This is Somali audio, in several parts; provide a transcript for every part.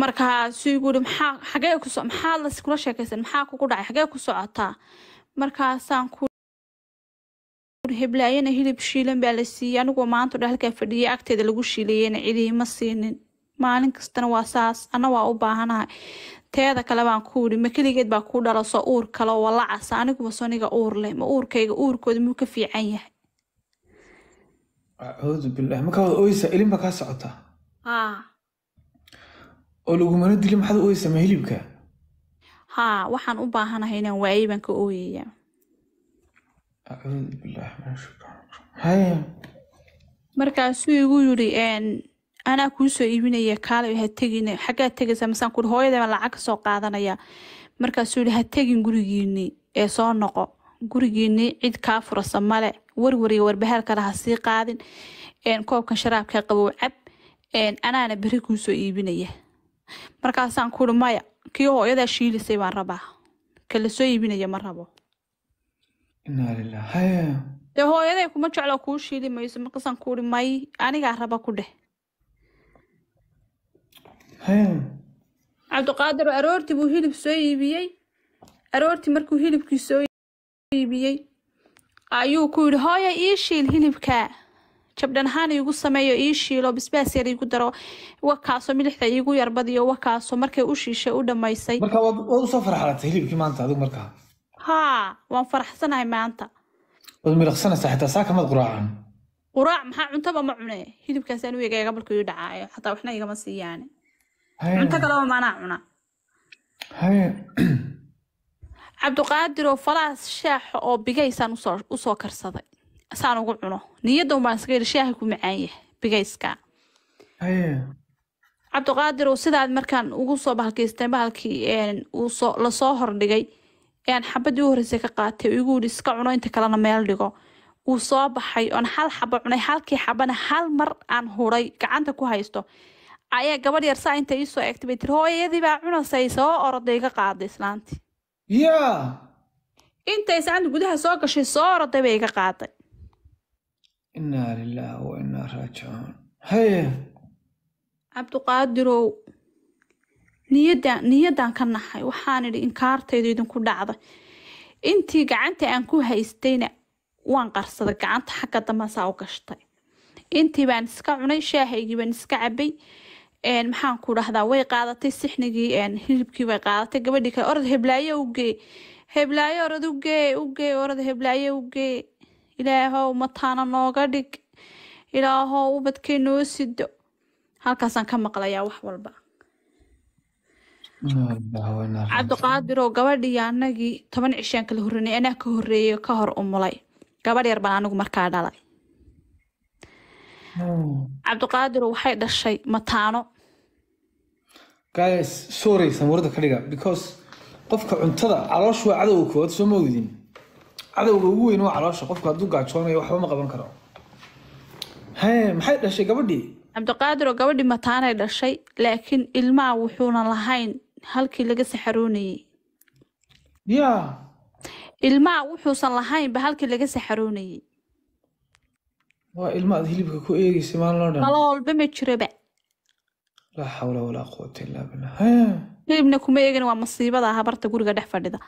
markaasuu igui maxaa xagee ku kula sheekaysan maxaa kugu dhacay xagee ku socotaa markaasaan heblaayana hilib shiilan baa la siiyey aniguo maanta dhe halkaa fadhiyay agteeda lagu shiilayena cidiima siinin maalin kastana waa saas ana waa u baahanahay teeda kale baan ku yidhi ma keligeed baa kuu dhalasoo uur kale walacasa ah. aniguma soniga uur leh ma uurkayga uurkooda muu ka fiican yahay acuudu bilah makaawad oysa ilinba kaa socotaa oo lagumana dili maxaad u oysamaa hilibka haa waxaan u baahanahay inaan waayey ka ooyayaa markaasuu igu yiri anaa kuu iibinaya kaalay ha tegin xaggaa tegaysaa masaan kuuri hooyadaba lacag ka qaadanaya markaasuu yihi ha tegin gurigiinii ee soo noqo gurigiinii cid kaa furasa male warwariya warbahaal kale ha qaadin koobkan sharaabka qabow cab anaana beri kuu iibinaya markaasaan ku maya kii hooyadaa shiilisay baan rabaa kala soo iibinaya ma rabo dee hooyaday kuma jeclo kuu shiili mayso markaasaan ku may anigaa raba ku dheh cabdiqaadir aroorti buu hilib soo iibiyey aroorti markuu hilibkii soo iibiyey ayuu ku yidhi hooya ii shiil hilibkaa jabdhanhaan igu sameeyo ii shiilo bisbaas yar iigu daro wakaaso milixda iigu yarbadiyo wakaaso markay u shiishay u dhammaysay waad usoo farxalatay hilibkii maanta adigu markaa haa waan faraxsanahay maanta waad milaqsanaysaa xitaa saa kamaad quraacan quraac maxaa cuntaba ma cune hilibkaas anu egaaga markuu dhacaayo xataa waxna igama siiyaane cunto kaleba maanaa cuna cabduqaadiroo falaas shaaxa oo bigaysaan usoo karsaday saan ugu cuno niyadda unbaan iskaga yidhi shaaha ku macaan yahay bigayska cabdiqaadir sidaad markaan ugu soo bahalkaystay bahalkii lasoo hordhigay xabadii u horreysay ka qaatay igu yidhi iska cuno inta kalena meel dhigo wuu soo baxay oon hal xabo cunay halkii xabana hal mar aan huray gacanta ku haysto ayaa gabadh yar inta iisoo eegtay bay tiri hooyadii baa cunasay soo oroday iga qaaday islaantii ya intay gudaha soo gashay soo oroday bay iga qaaday innaa lilaahi wa innaa raajicuun haye cabdiqaadirow niyadda niyaddan ka nahay waxaan idhi inkaartaydu idinku dhacday intii gacanta aan ku haystayna waan qarsaday gacanta xagga dambesaa u gashtay intii baan iska cunay shaahaygii baan iska cabay maxaan ku dhahdaa way qaadatay sixnigii hilibkii bay qaadatay gabadhii kale orod heblaayo ugee heblaayo orod ugee ugee orod heblaayo ugee ilaahow mataana nooga dhig ilaahow ubadkay noo sido halkaasaan ka maqlayaa wax walba cabdiqaadirow gabadhii anagii toban cishaan kala horreynay anaa ka horreeyay ka hor umulay gabadh yar baan anigu markaa dhalay cabdiqaadirow waxay dhashay mataano guys sorry samuurada ka dhiga because qofka cuntada caloosh waa cadowga koowaad soo ma cadowga ugu weyn waa caloosha qofka hadduu gaajoonayo waxba qaban karo maxay dhashay gabadhii cabdiqaadir oo gabadhii mataanay dhashay laakiin ilmaha wuxuunan lahayn halkii laga saxaroonayey ya ilmaha wuxuusan lahaynba halkii laga saxaroonayey waa ilma hilibka ku eegeysa maalin loo dhan malo walba ma jiraba laa xawla walaa quwata illaa billah hilibna kuma eegin waa masiibada habarta guriga dhex fadhida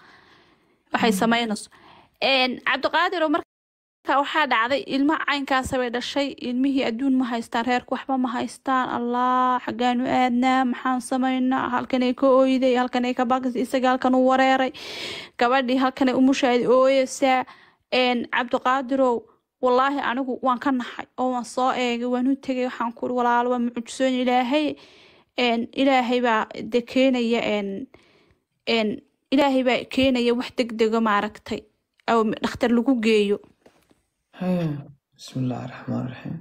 waxay samaynayso mm cabdiqaadir oo marka waxaa dhacday ilmo caynkaasabay dhashay ilmihii adduun ma haystaan reerku waxba ma haystaan allah xaggaanu aadnaa maxaan samaynaa halkanay ka ooyday halkanay ka baakis isaga halkan u wareeray gabadhii halkanay umushaadi ooyeysaa cabdiqaadirow wallaahi anigu waan ka naxay oo waan soo eegay waanu u tegay waxaan ku walaalo waa mucjisoon ilaahay ilaahay baa de keenaya ilaahay baa keenaya wax deg dega maaragtay oo dhakhtar lagu geeyo bismillaahi raxmaan raxiim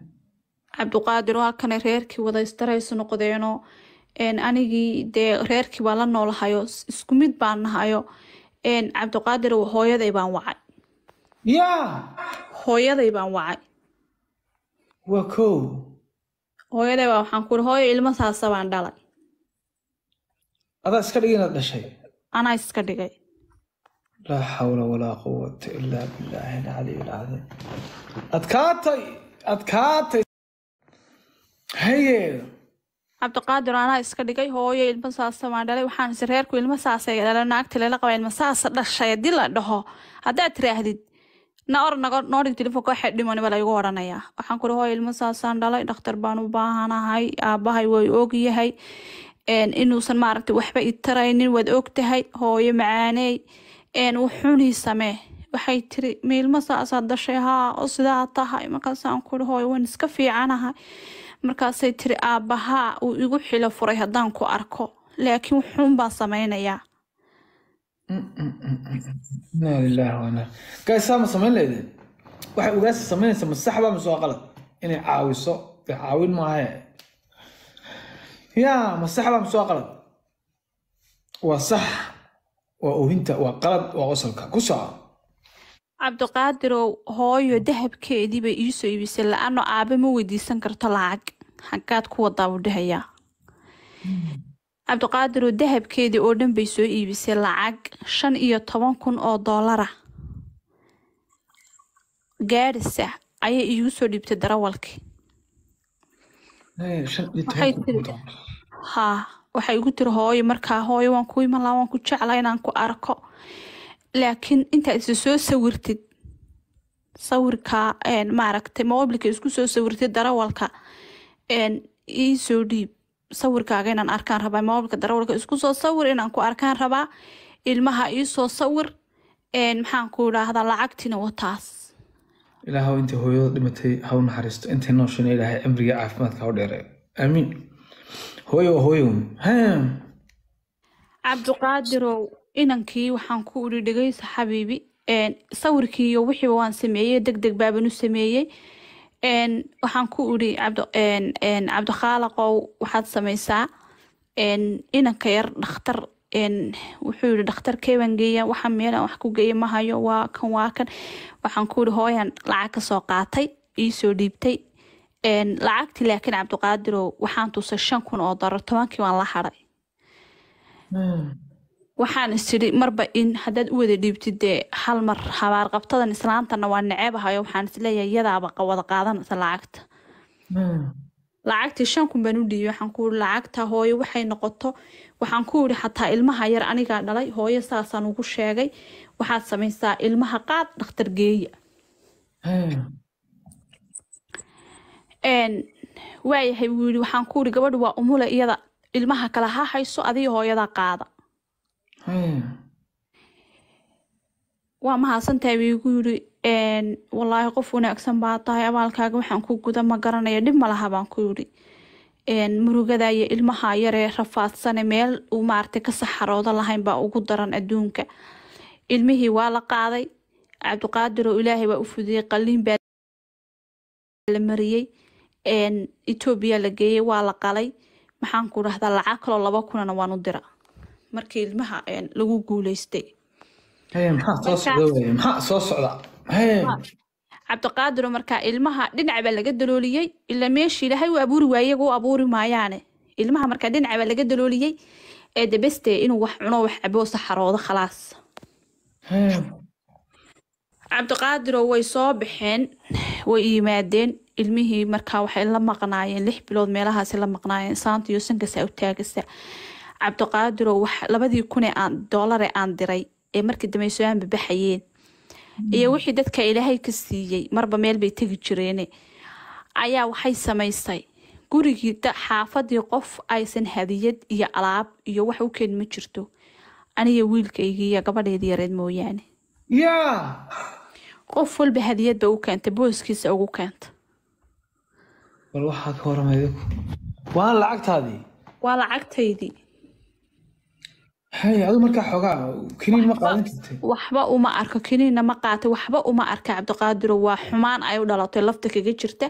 cabduqaadir oo halkana reerkii wada wadaystaraysu noqdeeno anigii dee reerkii baa la noolahayo isku mid baan nahayo cabduqaadir hooyaday baan wacay yaa hooyaday baan wacay waa kow hooyaday baa waxaan kuuri hooyo ilmo saasa baan dhalay adaa iska dhigay dhashay anaa iska dhigay laa xawla walaa quwata ilaa bilaahi alcaliy alcadiim adkaatay adkaatay haye cabdiqaadir anaa iska dhigay hooyo ilmo saasa maan dhalay waxaan isi reerku ilmo saasay dhala naagti lela qabaa ilmo saasa dhashay haddii la dhaho haddaad tiraahdied na or naga noo dhig telefon kooxee laygu odhanayaa waxaan kuri hooyo ilmo saasaan dhalay dhakhtar baan u baahanahay aabbahay way ogyahay inuusan maaragtay waxba i taraynin waad ogtahay hooyo macaaney wuxuni samee waxay tiri miilma saasaad dashay haa oo sidaa tahay markaasaan kuri hooyo waan iska fiicanahay markaasay tiri aabbahaa uu igu xilo furay haddaan ku arko laakiin wuxuun baan sameynayaa waxay ugaasi samaynaysa masaxba mise waa qalad inay caawiso caawin maahe ya masaxba mise waa qalad waa sax waa ohinta waa qalad waa qosolka ku soco cabdiqaadirow hooyo dahabkeedii iisoo iibisay la-ano aabe ma weydiisan karto lacag hagaad ku wadaa buu dhahayaa cabdiqaadirow dahabkeedii oo dhan bay soo iibisay lacag shan iyo toban kun oo doolara gaadhisa ayay iigu soo dhiibtay darawalkii haa waxa igu tiri hooyo markaa hooyo waan ku iman laha waan ku jecla inaan ku arko laakiin intaa isa soo sawirtid sawirka maaragtay moobilka isku soo sawirtid darawalka iisoo dhiib sawirkaaga inaan arkaan rabaa moobilka darawalka isku soo sawir inaan ku arkaan rabaa ilmaha iisoo sawir maxaan ku idhaahdaa lacagtina wataas ilaahaw intay hooyada dhimatay ha intay nooshan ilaahay cimriga caafimaadka u dheereeyo aamiin hoyo hoyo cabdiqaadirow inankii waxaan ku uri dhegeysa xabiibi sawirkii iyo wixiiba waan sameeyey deg deg baaban u sameeyey waxaan ku uri cabdikhaaliqow waxaad samaysaa inanka yar dhakhtar wuxuu yiri dhakhtar keebaan geeya waxa meelaan wax ku geeya ma hayo waa kan waa kan waxaan ku uri hooyan lacag ka soo qaatay iisoo dhiibtay lacagti laakiin cabdiqaadiro oh, waxaan tusay shan kun oo darar tobankii waan la haray hmm. waxaan isiri marba in haddaad u wada dhiibtid dee hal mar habaar qabtadan islaantana waa naceebahayo waxaan isleeyahay yadaaba wada qaadanaysa lacagta hmm. lacagtii shan kun baan u dhiibay waxaan ku lacagta hooye waxay noqoto waxaan ku yidhi xataa ilmaha yar anigaa dhalay hooyo saasaan ugu sheegay waxaad samaysaa ilmaha qaad dhakhtar geeya hmm waayahay wuu yidhi waxaan ku yidhi gabadhu waa umule iyada ilmaha kale ha hayso adiga hooyada qaada hmm. waa mahadsantahay wiigu yidhi walaahi qof wanaagsan baa tahay abaalkaaga waxaan ku guda ma garanaya dhib ma baan ku yidhi murugada iyo ilmaha yaree rafaadsane meel uu maarata ka saxarooda lahayn baa ugu daran adduunka e, ilmihii waa la qaaday cabdiqaadir oo ilaahay waa u fudiyey qalliin baa la mariyey etoobiya la geeyey waa la qalay maxaan ku dhahdaa lacag kaloo laba kunana waanu dira markii ilmaha lagu guuleystay cabdiqaadiro markaa ilmaha dhinac laga dalooliyey ila meeshii ilaahay u abuuri waayega u abuuri maayaane ilmaha markaa dhinac laga dalooliyey ee debeste inuu wax cuno wax cabo saxaroodo khalaas cabdiqaadiro way soo baxeen way yimaadeen ilmihii markaa waxay la maqnaayeen lix bilood meelahaasi la maqnaayeen saanta iyo sankasaa u taagasa cabdiqaadirow labadii kunee doolare aan diray ee markii dambe babaxayeen iyo wixii dadka ilaahay ka siiyey marba meel bay tegi jireene ayaa waxay samaysay gurigii xaafadii qof aysan hadiyad iyo alaab iyo wax u keen jirto aniga wiilkaygii iyo gabadheedii yareed mooyaane yaa qof walba hadiyad hadiyadba u keenta booskiisa ugu keenta bal waxaad ka waa lacagtaadii waa lacagtaydii hay adu markaa xoogaa kiniin ma qaadan jirtay waxba uma arko kiniinna ma qaatay waxba uma arka cabdiqaadiro waa xumaan ay u dhalatay lafta kaga jirta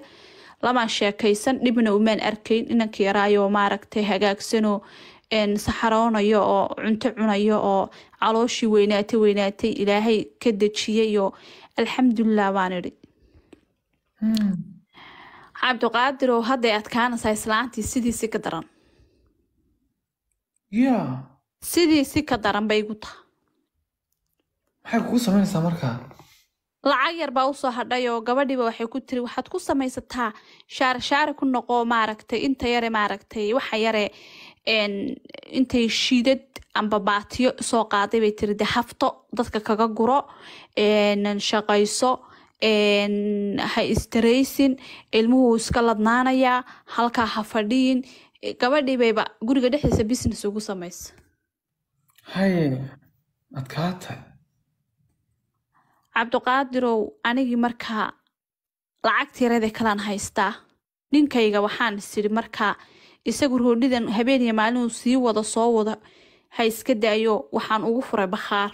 lamaan sheekaysan dhibna umaan arkayn inankii yaraayoo maaragtay hagaagsanoo saxaroonayo oo cunto cunayo oo calooshii weynaatay weynaatay ilaahay ka dejiyayo alxamdulilah baan idhi hmm. cabdiqaadir oo hadday adkaanaysaa islaantii sidiisi ka daran ya sidiisi ka daran bay igu taha maxay kugu samaynaysaa markaa lacag yar baa usoo hadhay oo gabadhiiba waxay ku tiri waxaad ku samaysataa shaare ku noqo maaragtay inta yare maaragtay waxa yare intay shidad amba baatiyo soo qaaday bay tiri de hafto dadka kaga guro shaqayso ha istaraysin ilmuhu iska ladnaanayaa halkaa ha fadhiyin e, gabadhii bayba guriga dhexdiisa business ugu samaysa haye adkaata cabdiqaadirow anigii markaa lacagtiirada kalaan haystaa ninkayga waxaan isiri markaa isagu roodhidan habeen iyo maalinuu sii wada soo wada ha iska daayo waxaan ugu furay bakhaar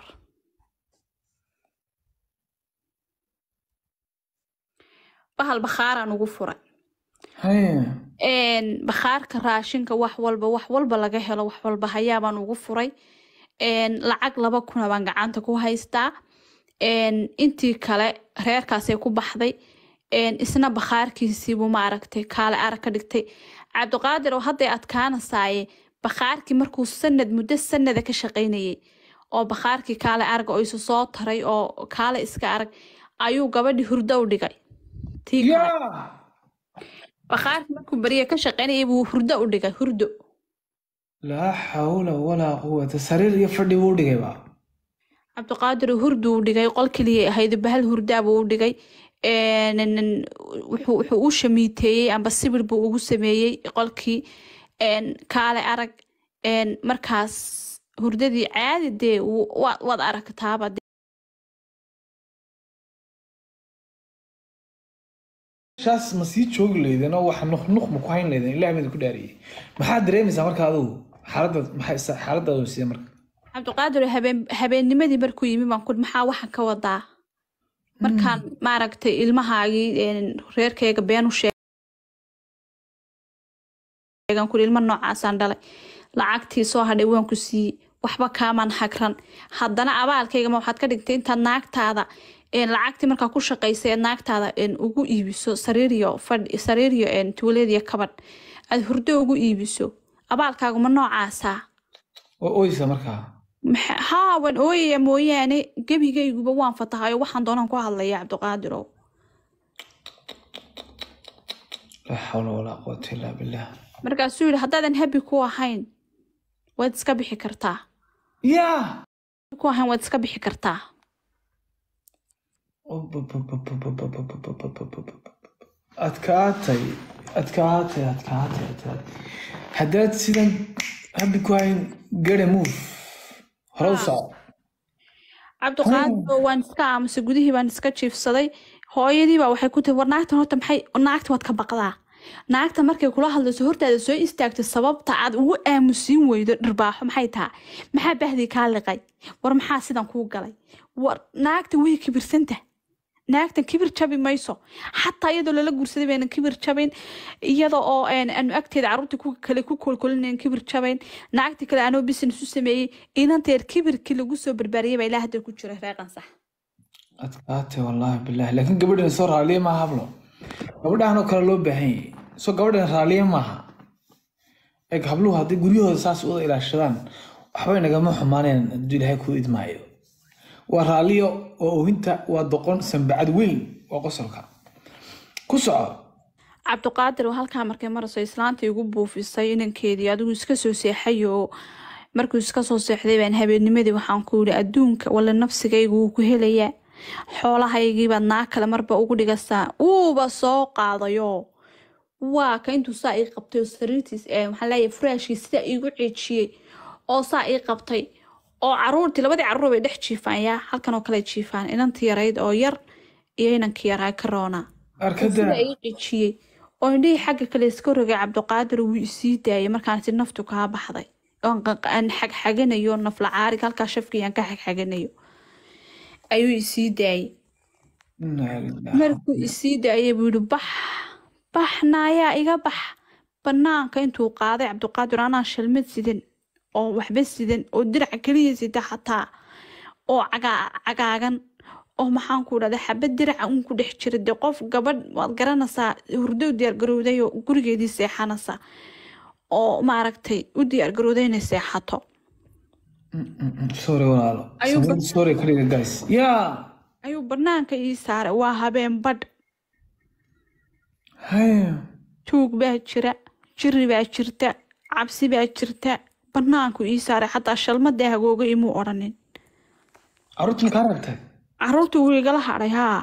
bahal bakhaaraan ugu furay bakhaarka raashinka wax walba wax walba laga helo wax walba hayaabaan ugu furay lacag laba kuna baan gacanta ku haystaa intii kale reerkaasay ku baxday isna bakhaarkiisiibuu maaragtay kaale arag ka dhigtay cabdiqaadir oo hadday adkaanasaaye bakhaarkii markuu sanad muddo sanada ka shaqaynayay oo bakhaarkii kaale araga oo isu soo taray oo kaale iska arag ayuu gabadhii hurdo u dhigay bakhaarkii markuu beriya ka shaqaynayay buu hurdo u dhigay hurdo laa xawla walaa quwata sariir iyo fadhi buu u dhigayba cabdiqaadir hurdu u dhigay qol keliyay ahayd bahal hurdaabuu u dhigay wuxuu u shamiiteeyey amba sibir buu ugu sameeyey qolkii kaale arag markaas hurdadii caadi dee waad aragtaaba shaas ma sii joogi leydeen oo wax nuqnuq ma ku hayn leydeen ilaahay mid ku dhaariyey maxaad dareemaysaa marka adigu xaaladda maxay marka cabduqaadir habeennimadii markuu yimi baan ku maxaa waxaan ka wadaa markaan mm. maaragtay ilmahaagii reerkeyga been u sheegan kuli ilma noocaasaan dhalay lacagtii soo hadhay waan ku siiyey waxba kaaman hagran haddana abaalkaygama waxaad ka dhigtay intaad naagtaada lacagtii markaa ku shaqaysay eed naagtaada ugu iibiso sariiryo sariiriyo sariiriyo tuwaleediyo kabadh aada hurdo ugu iibiso abaalkaaguma noocaasaa oysa markaa haawan waan ooyaya mooyaane gebigayguba waan fatahayo waxaan doonaan ku hadlaya cabdiqaadirow markaasuu yidhi haddaadan habi ku ahayn waad iska bixi kartaa ku ahayn waad iska bixi kartaa adkaatay adkaatay adkaatay haddaad sidan habi ku ahayn gare move cabdiqaadiroo waan iska aamusay gudihii baan iska jiifsaday hooyadiiba waxay ku tiri war naagtan horta maxay naagta waad ka baqdaa naagta markay kula hadlayso hortaada soo istaagto sababta aad ugu aamusiin weydo dhirbaaxo maxay taha maxaa bahdii kaa liqay war maxaa sidan kuu galay war naagta way kibirsantaha naagtan kibir jabi mayso xataa iyadoo lala guursaday baynan kibir jabayn iyada oo aanu agteeda caruurta kale ku kolkolinayn kibir jabayn naagta kale anoo business u sameeyey inanteer kibirkii lagu soo barbaariyay baa ilaa hadda ku jira reeqan sax adkaate wallaahi bilaahi laakiin gabadhan soo raaliye maaha hablo gabadhahanoo kale loo baahan yahay soo gabadhan raaliye maaha eg habluhu hadday guryahooda saas uwada ilaashadaan waxbay nagama xumaaneen hadduu ilaahay kuu idmaayo waa raalliyo waa ohinta waa doqon sanbacad weyn waa qosolka ku soco cabdiqaadir oo halkaa markay marayso islaantii igu buufisay inankeedii adigu iska soo seexayoo markuu iska soo seexday baan habeennimadii waxaan ku yidhi adduunka walla nafsigaygu wuu ku helayaa xoolahaygiibaad naa kale marba ugu dhigasaa wuuba soo qaadayoo waa ka intuu saa ii qabtay oo sariirtiis ee eh, maxaan leeyahay furaashkii sidaa iigu ceejiyey oo saa ii qabtay oo caruurtii labadii caruur bay dhex jiifaan yaa halkan kale jiifaan inanti yarayd oo yar iyo inanki yaraa karoona sida ay oo indhihii xagga kale iska rogay cabdiqaadir wuu isii daayay markaansi naftu kaa baxday aan xagxaganayo naflacaarig halkaa shafkiyaan ka xagxaganayo ayuu isii daayey markuu isii daayay buu yihi bax bax iga bax banaanka intuu qaaday cabduqaadir anaa shalmad sidin oo waxba sidan oo dirac keliya sita xataa oo cagaagan oo maxaan ku dhahda xabad diraca uun ku dhex jira qof gabadh waad garanaysaa hurdow diyaargarowdayoo gurigeedii seexanaysa oo maaragtay u diyaargarowday inay seexato mm, mm, mm. ayuu banaanka ii saaray waa habeen badh tuug baa jira jiri baa jirta cabsi baa jirta banaanku ii saaray xataa shalmadee hagooga imuu odhanin caruurta makaa wuu igala hadhay haa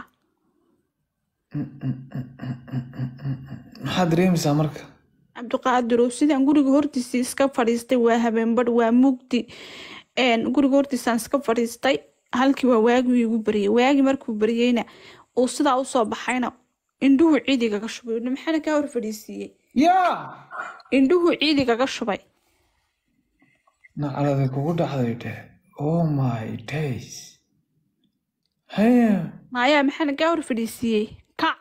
maxaad dareemaysaa marka cabdiqaadirow sidaan guriga hortiisii iska fadhiistay waa habeenbadh waa mugdi guriga hortiisaan iska fadhiistay halkii waa waagii igu bariyay waagii markuu bariyeyna uu sidaa usoo baxayna indhuhu ciidigaga shubay maxaana kaa hor fadhiisiiyey indhuhu ciidigaga shubay naclada kugu dhacday dheh oh my days maayaa maxaana gaawar fadhiisiiyey kac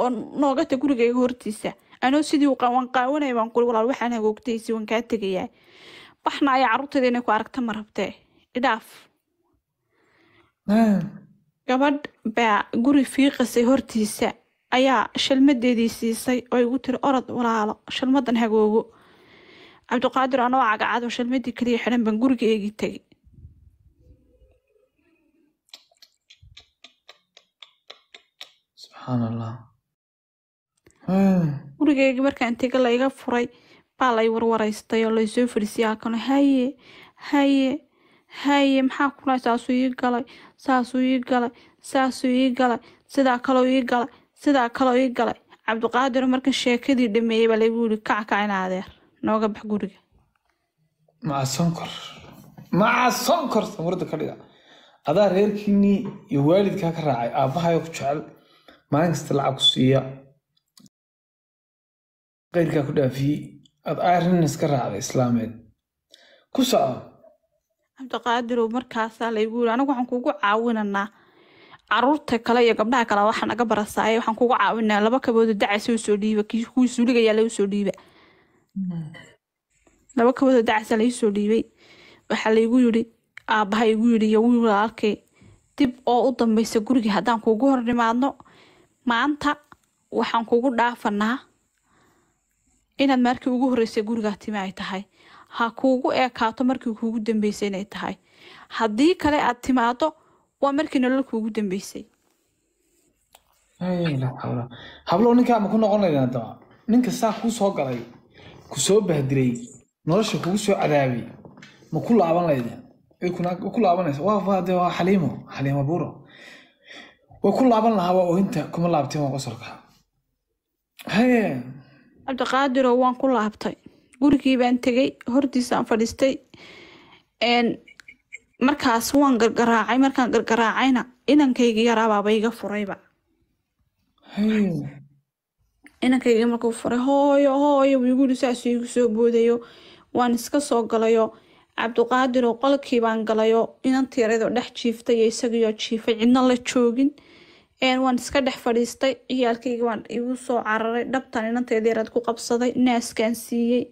oo nooga ta gurigayga hortiisa anoo sidii u qawaan qaawanaya waan kuli walaal waxaan hagoogtaysi waan kaa tegayaa baxna ayaa carruurteeda inay ku aragta ma rabtee idhaaf gabadh baa guri fiiqasay hortiisa ayaa shalmadeedii siisay oo igu tiri orod walaalo shalmadan hagoogo cabdiqaadir anoo cagacado shalmadii kaliya xidhan baan guriga eegi tegay gurigeygii marka intega la furay baa lay warwaraystay oo laysoo fadhiisiyay halkano haye haye haye maxaa kulaa saasuu ii galay saasuu ii galay saasuu ii galay sidaa kaloo ii galay sidaa kaloo ii galay cabdiqaadir markan sheekadii dhameeyey baa lagu yiri kackac adeer nooga bax guriga maca sonkor samurada ka dhiga adaa reerkiinii iyo waalidkaa ka raacay aabbahayo ku jecel maalin kasta lacag ku siiya kayrkaa ku dhaafiyey aad arins ka raacday islaameed ku soco cabdiqaadirow markaasaa laygu yiri anigu waxaan kugu caawinanaa caruurta kale iyo gabdhaha kale waxaa naga barasaaye waxaan kugu caawinaa laba kabooda dacay soo soo dhiiba kuwii suuligayaa lagu soo dhiiba laba kaboodo dacasa soo dhiibay waxaa laygu yiri aabaha igu yiri yowi walaalkay dib oo u dambeysa guriga haddaan kuugu hor dhimaadno maanta waxaan kugu dhaafanaa inaad markii ugu horreysay gurigaa timi ay tahay ha kuugu eekaato markii kuugu dambeysay inay tahay haddii kale aad timaado waa markii nolol kuugu dambeysay hablow ninkaa ma ku noqon laydaan ninka saa kuu soo galay kusoo soo bahdiray nolosha kugu soo cadaabiyey ma ku laaban laydeen ku laabanaysa waafade waa ku laaban lahaa waa oohinta kuma laabteen waa qosolka haye cabdiqaadiroo waan ku laabtay gurigii baan tegey hortiisaan fadhiistay markaas waan gargaraacay markaan gargaraacayna inankaygii yaraabaaba iga furayba inankaygii markuu furay hooyo hooyo wiiguri saasuu igu soo boodayo waan iska soo galayo cabduqaadiroo qolkii baan galayo inantiirado dhex jiiftay iyo isagiioo jiifay cidna la joogin waan iska dhex fadhiistay ciyaalkayga waan igu soo cararay dhabtan inanteeda yaraad ku qabsaday naaskaan siiyey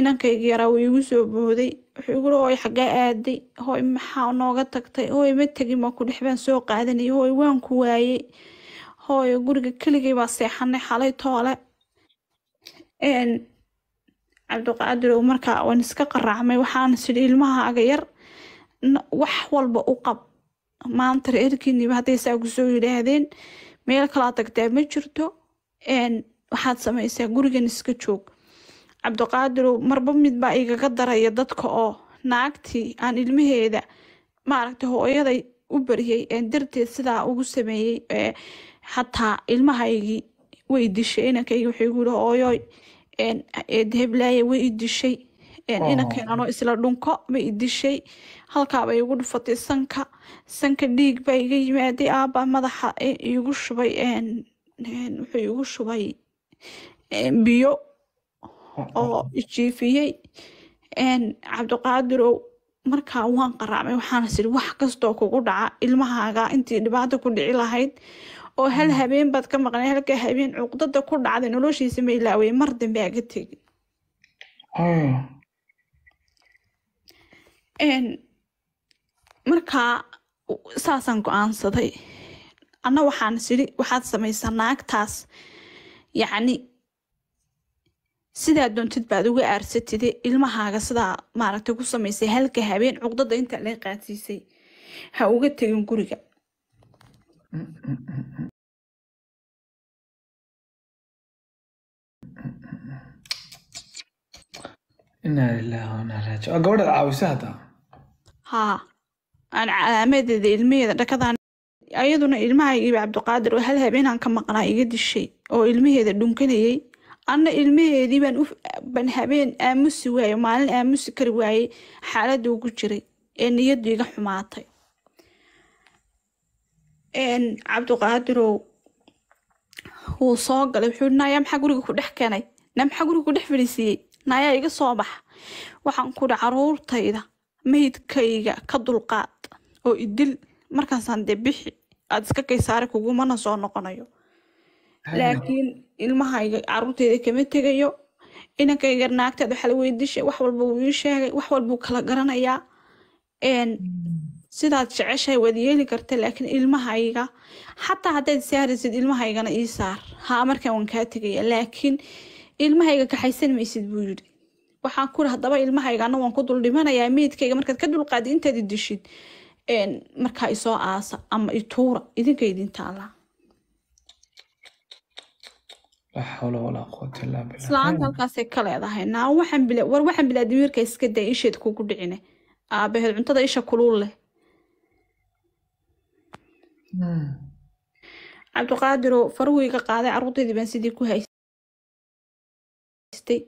inankayga yaraa wuu igu soo booday wuxuuigui hooy xagaa aaday hooy maxaa nooga tagtay hooy ma tegin baan ku dhexbaan soo qaadanayay hooy waan ku waayey hooy guriga keligay baa seexanay xalay toole cabdiqaadir oo markaa waan iska qaraacmay waxaan sidhi ilmahaaga yar wax walba u qab maanta reerkiiniba haddaysaa ku yidhaahdeen meel kalaa tagtaa ma jirto waxaad samaysaa gurigan iska joog cabdiqaadirow marba midba igaga daraya dadka oo naagtii aan ilmaheeda maaragta hooyaday u bariyay darteed sidaa ugu sameeyey xataa ilmahaygii way inankayga waxay guyihi hooyoy eedheblaaye way i dishay oh. isla dhunko ma i dishay igu dhufatay sanka sanka dhiig ba iga yimaaday aaba madaxa e, igu shubay wuxuu igu shubay biyo oh. oo ijiifiyey cabdiqaadirow markaa waan qaraacmay waxaana siri wax kastoo kugu dhaca ilmahaaga intii dhibaata ku dhici lahayd oo hal mm. habeen baad ka maqnay halka habeen cuqdada ku dhacday noloshiisa ma ilaawey mar dambe aga tegin hmm. markaa saasaan go-aansaday anna waxaan sidhi waxaad samaysaa naagtaas yacni sidaa doontid baad uga aarsatide ilmahaaga sidaa maaragtay ku samaysay halka habeen cuqdada intaa la qaadsiisay ha uga tegin guriga mm, mm, inaa ilaaha inaa raajic oo gabadhaad caawisa haddaa haa aan calaamadeeda ilmaheeda dhakadaan ayaduna ilmahaygiiba cabdiqaadir oo hal habeenaan ka maqnaa iga dishay oo ilmaheeda dhunkanayay anna ilmaheedii baan ban habeen aamusi waaye maalin aamusi kari waayey xaaladuu ugu jiray ee niyaddu iga xumaatay cabdiqaadirow wuu soo galay wuxuu dhinayaa maxaa guriga ku dhex keenay na maxaa guriga ku dhex fadhiisiiyey ficna ayaa iga soo baxa waxaan kudhi caruurtayda meydkayga ka dulqaad oo idil markaasaan dee bixi aada iska kaysaare kugumana soo noqonayo laakiin ilmahayga caruurtayda kama tegayo inankayga naagteed waxaa la weydiisha wax walba wuu ii sheegay wax walbuu kala garanayaa sidaad jeceshahay waad yeeli karta laakiin ilmahayga xataa haddayd saaraysid ilmahaygana ii saar haa markaan waan kaa tegaya laakiin ilmahayga kaxaysan maysid buu yidhi waxaan ku ri haddaba ilmahayga anna ku dul meydkayga markaad ka dulqaadi intaad i markaa isoo aasa ama ituura idinka idin taala islaanta halkaasay ka leedahay naa waxaan bilaadimiirka iska day isheed kugu dhicine aabaheed cuntada isha kuluul leh hmm. cabdiqaadirow farweyga qaaday caruurtaydii baan sidii ku haysa haystay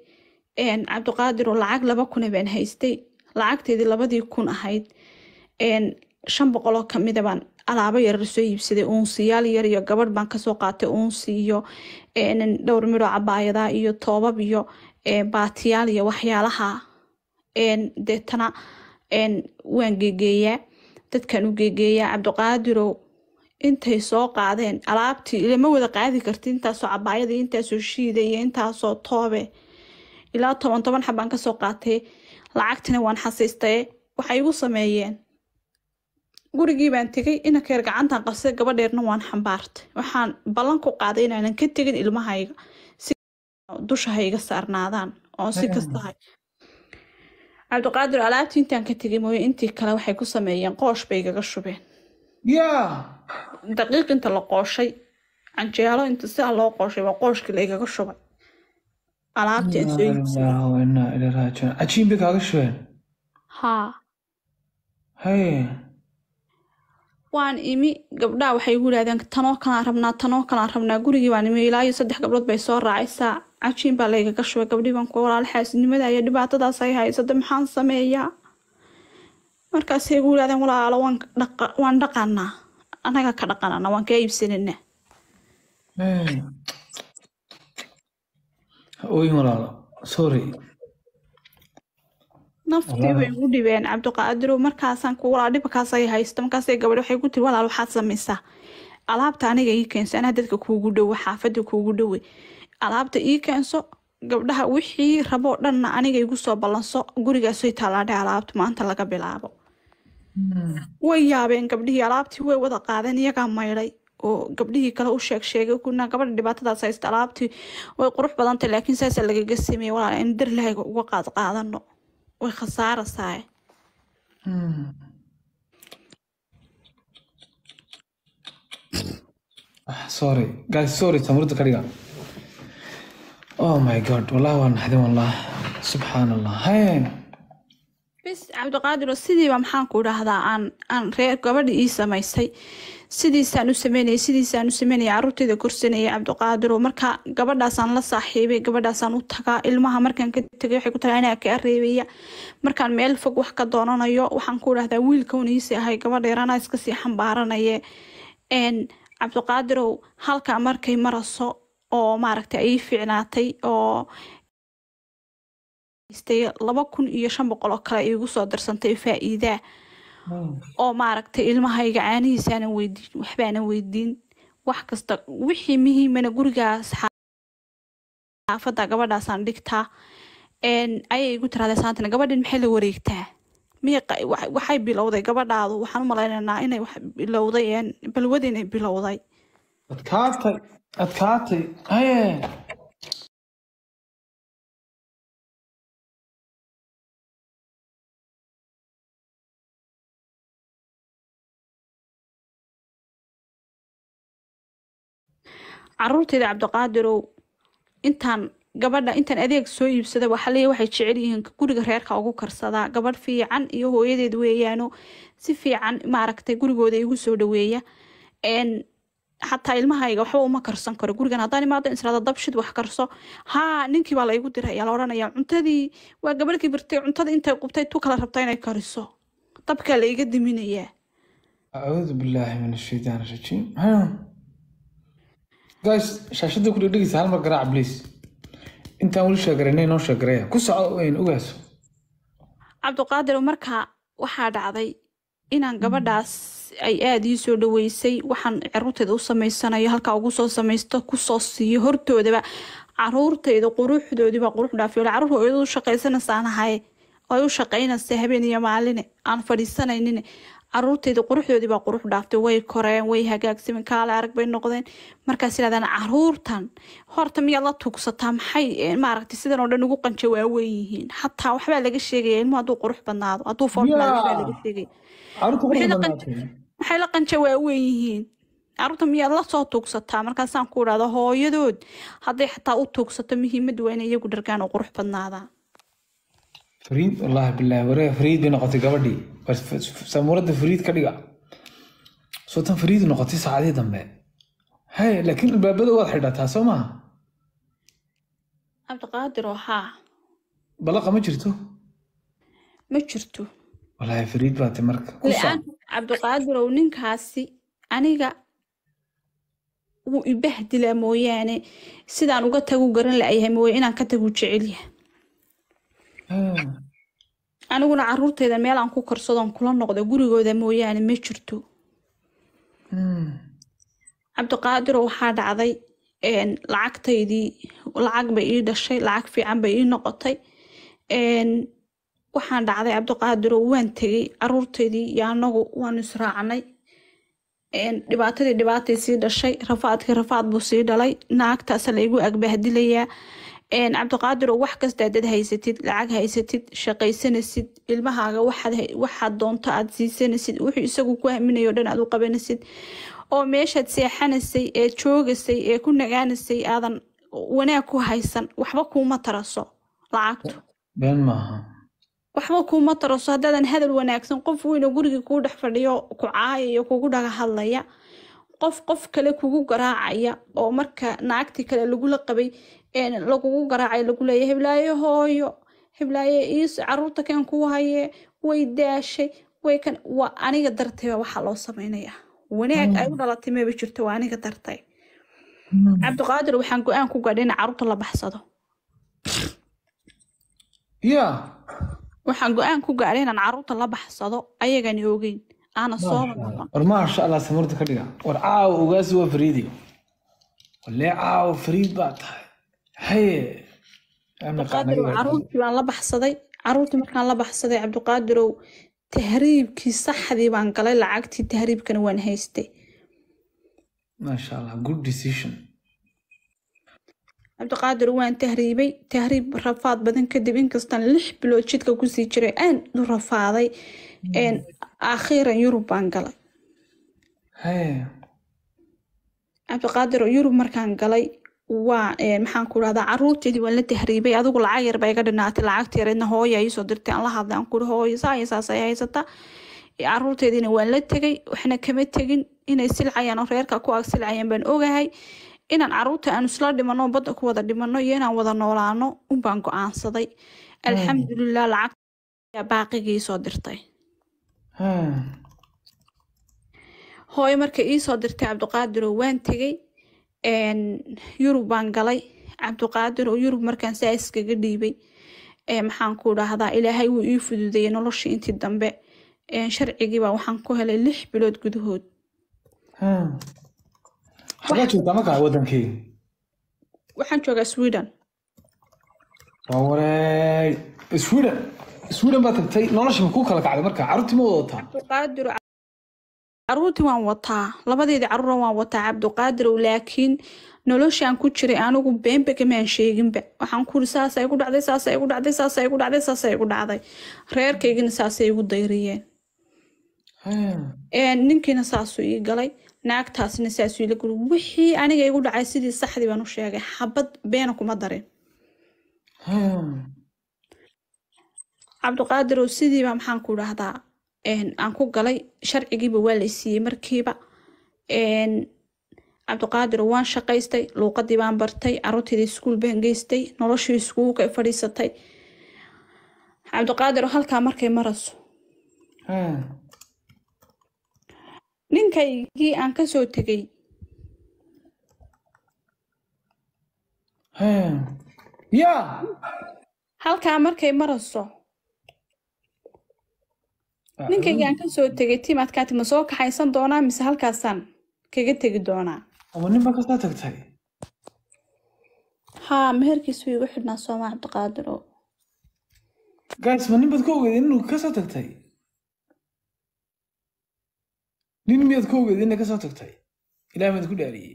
cabdiqaadiroo lacag laba kun baan haystay lacagteedii labadii kun ahayd shan boqoloo kamida ah baan alaabo yarar soo iibsaday uunsiyaal yar iyo gabadh baan kasoo qaatay uunsi iyo dhowr midoo cabaayada iyo toobab iyo baatiyaal iyo waxyaalaha deetana waan gegeeyaa dadkan u gegeeyaa cabdiqaadirow intay soo qaadeen alaabtii lama wada qaadi karti intaasoo cabaayada intaasoo shiida iyo intaasoo toobe ilaa toban toban xabaan kasoo qaatay lacagtina waan xasiistaye waxay igu sameeyeen gurigii baan tegay inankeer gacantan qabsay gabadheerna waan xambaartay waxaan ballan ku qaaday inaanan ka tegin ilmahayga si dushahay iga saarnaadaan oon si kastahay cabdiqaadir alaabtii intaan ka tegay mooye intii kale waxay ku sameeyeen qoosh bay igaga shubeen daqiiq inta la qooshay canjeelo inta loo qooshay waa qooshkii la shubay alaabtacajiinbay imi gabdhaha waxay igu yidhahdeen tanoo kalaan rabnaa tanoo kalaan rabnaa gurigii baan imi ilaa iyo saddex gabdhood bay soo raacaysaa cajiin baa laygaga shubay gabdhii baan kuwa walaala xaasidnimada iyo dhibaatadaas ay haysada maxaan sameeyaa markaasay igu yihahdeen walaalo waan dhaqanaa annaga ka dhaqanana waan kaa iibsanana oyn walaalo sorry naftii bay igu dhibeen cabdiqaadirow markaasaan ku walaa haysto markaasay gabadh waxay ku tiri walaal waxaad samaysaa alaabta aniga ii keenso anaa dadka kuugu dhowe xaafadda kuugu dhowe alaabta ii keenso gabdhaha wixii raboo dhanna aniga igu soo ballanso gurigaasay taalaadhay alaabta maanta laga bilaabo hmm. way yaabeen gabdhihii alaabtii way wada qaadeen iyagaa maydhay oo gabdhihii kale u sheeg sheegay kuna gabadha dhibaatadaas haysta alaabtii way qurux badantay laakiin saasa lagaga sameeyey walaal in dar uga qaadqaadano qaadano way khasaarasaay hmm. ah, sorry guys sorry samurda ka oh my god wallahi waa naxdin wallah subxaan allah bis cabdiqaadiro sidiiba maxaanku idhaahdaa aan reer gabadhi ii samaysay sidiisaan u sameynaya sidiisaan u sameynaya caruurteyda korsanaya cabdiqaadiro marka gabadhaasaan la saaxiibay gabadhaasaan u tagaa ilmaha markaan ka tegay waxay ku tagaa inaa ka areebaya markaan meel fog wax ka doonanayo waxaan ku idhahdaa wiilkawniisi ahay gabadheer iska sii xambaaranaye n cabdiqaadirow halka markay maraso oo maaragtay ay fiicnaatay oo laba kun iyo shan boqol oo kale igu soo darsantay faaiida hmm. oo maaragtay ilmahayga caanihiisaanan weydiin waxbaanan weydiin wax kasta wixii muhiimana gurigaas xaafada gabadhaasaan dhigtaa ayay igu tirahdee saantana gabadhin maxay la wareegtaa waxay bilowday gabadhaadu waxaan u malaynaynaa inay wax bilowday balwad bilowday adkaatay adkaatay caruurteeda cabdiqaadirow intaan gabadha intaan adeeg soo iibsada waxaa leeya waxay jecel yihiin guriga reerka ugu karsadaa gabadh fiican iyo hooyadeed weeyaano si fiican maaragtay gurigooda igu soo dhaweeya xataa ilmahayga waxba uma karsan karo gurigan haddaan imaado insirada dabshid wax karso haa ninkii baa laygu diray ayaa la odhanaya cuntadii waa gabadhkii birtay cuntada intay qubtay tu kala rabta inay kariso dabkaa la diminayaa acuudu billaahi min ashaytaan rajiim guys shaashada ku dhegdhegaysa hal mar garaaca intaan weli sheegaranay noo sheegaraya ku soco n cabduqaadir marka waxaa dhacday inaan gabadhaas ay aada ii soo dhaweysay waxaan caruurteeda u samaysanayo halkaa ugu soo samaysto kusoo siiyo hortoodaba caruurtayda quruxdoodiiba qurux dhaafiyo caruur eedadu shaqaysanaysaanahay ay u shaqaynaysa habeen iyo maalin aan fadhiisanaynin caruurteyda quruxdoodii baa qurux dhaaftay way koreen way hagaagsamen kaale arag bay noqdeen markaas iladaan caruurtan horta miyaad la tuugsataa maxay eh, maaragtay sidan oo dhan ugu qanja waaweyn yihiin xataa waxbaa laga sheegaya ilmu hadduu qurux badnaado hadduu foolbaa la qanja waaweyn yihiin caruurta miyaad la soo tuugsataa markaasaan ku idhahdo hooyadood hadday xataa u tuugsato muhiimaddu waa iyagu dhargaan oo qurux badnaadaan fariid wallaahi bilaahi wareega fariid bay noqotay gabadhii samuuradda fariid ka dhiga soo tan fariidu noqotay saacadii dambe haye laakiin albaabada waad xidhataa soo maaha cabdiqaadir oo haa balaqa ma jirto ma jirto wallaahi fariid baa tay marka cabdiqaadir ow ninkaasi aniga wuu ibahdilaa mooyaane sidaan uga tagu garan la-yahay mooye inaan ka tagu jecelyahay Hmm. aniguna caruurteyda meel aan ku karsadoon kula noqdo gurigooda mooyaane ma jirto hmm. cabdiqaadiro waxaa dhacday lacagtaydii lacag bay ii dhashay lacag fiican bay ii noqotay waxaan dhacday cabdiqaadiro waan tegey caruurteydii iyo anagu waan israacnay dhibaatadii dhibaatay sii dhashay rafaadkii rafaad buu sii dhalay naagtaasa laygu agbahdilayaa cabdiqaadir oo wax kasta dad haysatid lacag haysatid shaqaysanaysid ilmahaaga waxaad doonto aad siisanaysid wuxuu isagu ku aaminayo dhan aad u qabanaysid oo meeshaad seexanaysay ee joogaysay ee ku nagaanaysay aadan wanaag ku haysan waxba kuuma taraso lacagtu been maaha waxba kuuma taraso haddaadan hadal wanaagsan qof weyna gurigii kuu dhex fadhiyo ku caayayo kugu dhaga hadlaya qof qof kale kugu garaacaya oo marka naagtii kale lagula qabay lagugu garaacay laguleeya heblaayo hooyo heblaaye iis caruurta keen kuu haye way daashay way waa aniga dartayba waxaa loo samaynayaa wanaag ay u dhalatay maba jirto waa aniga dartay mm. cabdiqaadir waxaan go-aan ku gaadhay in caruurta la baxsado ya waxaan go-aan ku gaadhay inaan caruurta la baxsado ayagani ogeyn ana soo warmaasha allah samirta ka dhiga war caawa ogaasi waa fariidiyo walee caawa fariid baa tahay haye caruurtii baan la baxsaday caruurtii markaan la baxsaday cabdiqaadirow tahriibkii saxdii baan galay lacagtii tahriibkana waan haystay maasha allah good decision cabdiqaadir waan tahriibay tahriib rafaad badan kadib inkastan lix bilood jidka kusii jiray aan u rafaaday akhiiran yurub baan galay cabdiqaadir yurub markaan galay waa eh, maxaan ku rahdaa caruurteedii waan la tahriibay adigu lacag yar ba iga dhinaatay lacagta yareedna hooya iisoo dirtay aan la hadlay aan kuri hooyo saaya ay haysata eh, caruurteediina waan la tegay waxna kama tegin inay silcayaan oo reerka ku ag silcayaan baan ogahay inaan caruurta aanu isla dhimano badda ku wada dhimano iyo inaan wada noolaano unbaan go-aansaday alxamdulilah lacagta baaqigiisoo dirtay hooyo marka iisoo dirtay cabdiqaadirow waan tegay yurub baan galay cabdiqaadirow yurub markaan saa iskaga dhiibay maxaan ku idhaahdaa ilaahay wuu ii fududeeyey noloshii intii dambe sharcigiibaa waxaan ku helay lix bilood gudahood waxaan joogaa sweden sweden baa tagtay nolosha ma ku kala kacday marka caruurtii ma wada caruurtii waan wataa labadeedii caruura waan wataa cabdiqaadirow laakiin noloshaan ku jiray anigu beenba kamaan sheeginba waxaan kuuri saasa igu dhacday saasa igu dhacday saasa igu dhacday saasa igu dhacday reerkaygina saasay igu dayriyeen ninkiina saasuu ii galay naagtaasina saasuu ila guli wixii aniga igu dhacay sidii saxdii baan u sheegay xabad beena kuma darin cabdiqaadir sidiiba maxaan ku dhahdaa aan ku galay sharcigiiba waa la siiyey markiiba cabdiqaadiro waan shaqaystay luuqadii baan bartay caruurteeda iskuul baan geystay noloshii iskuuka fadhiisatay cabdiqaadiro halkaa markay marayso hmm. ninkaygii aan kasoo tegay hmm. halkaa markay marayso ninkaygaan ka soo tegay tiimaadkaati ma soo kaxaysan doonaa mise halkaasaan kaga tegi doonaa ama nin baa kasoo tagtay haa meherkiis wuu igu xidhnaa sooma cabdiqaadiro oo gaas ma nin baad ka ogeed inuu kasoo tagtay nin miyaad ka ogeed ina kasoo tagtay ilaah maad ku dhaariyey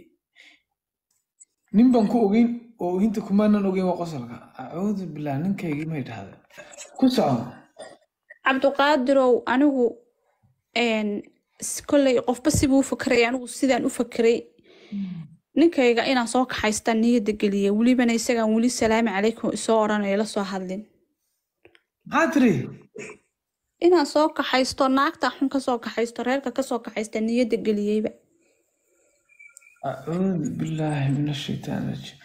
nin baan ku ogeyn oo hinta kumaanan ogeyn waa qosolka acuudu bilah ninkaygii ma idhahdeen ku socon cabduqaadirow anigu koley qofba sibuu fakeray anigu sidaan u fakeray ninkayga inaan soo kaxaystaan niyadda geliya welibana isagaan weli salaamu calaykum isoo odhanaya la hadlin qaadiri inaan soo kaxaysto naagta xun kasoo kaxaysto reerka kasoo kaxaysta niyadda geliyeyba acuudu billaahi min ashaytaan rajiim